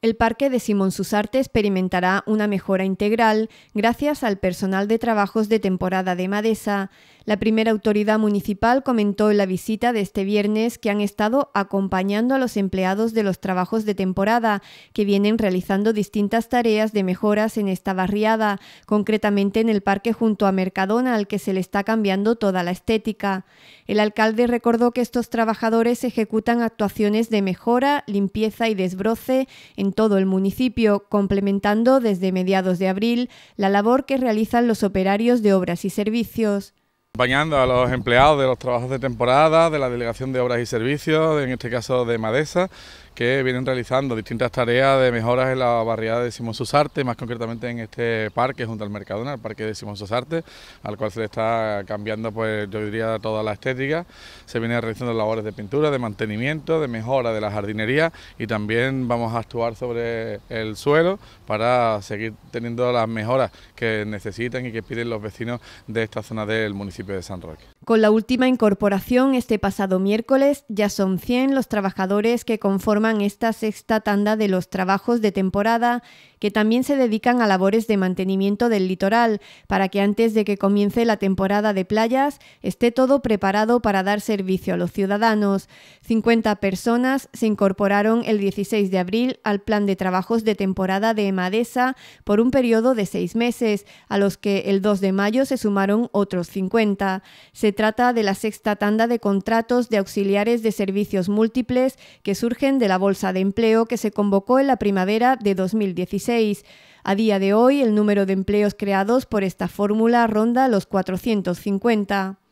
El Parque de Simón Susarte experimentará una mejora integral gracias al personal de trabajos de temporada de Madesa la primera autoridad municipal comentó en la visita de este viernes que han estado acompañando a los empleados de los trabajos de temporada, que vienen realizando distintas tareas de mejoras en esta barriada, concretamente en el parque junto a Mercadona, al que se le está cambiando toda la estética. El alcalde recordó que estos trabajadores ejecutan actuaciones de mejora, limpieza y desbroce en todo el municipio, complementando desde mediados de abril la labor que realizan los operarios de obras y servicios acompañando a los empleados de los trabajos de temporada, de la Delegación de Obras y Servicios, en este caso de Madesa, que vienen realizando distintas tareas de mejoras en la barriada de Simón Susarte, más concretamente en este parque junto al Mercadona, el parque de Simón Susarte, al cual se le está cambiando, pues yo diría, toda la estética. Se vienen realizando labores de pintura, de mantenimiento, de mejora de la jardinería y también vamos a actuar sobre el suelo para seguir teniendo las mejoras que necesitan y que piden los vecinos de esta zona del municipio. municipio de sound Roque. Con la última incorporación este pasado miércoles, ya son 100 los trabajadores que conforman esta sexta tanda de los trabajos de temporada, que también se dedican a labores de mantenimiento del litoral, para que antes de que comience la temporada de playas esté todo preparado para dar servicio a los ciudadanos. 50 personas se incorporaron el 16 de abril al plan de trabajos de temporada de Emadesa por un periodo de seis meses, a los que el 2 de mayo se sumaron otros 50 trata de la sexta tanda de contratos de auxiliares de servicios múltiples que surgen de la Bolsa de Empleo que se convocó en la primavera de 2016. A día de hoy, el número de empleos creados por esta fórmula ronda los 450.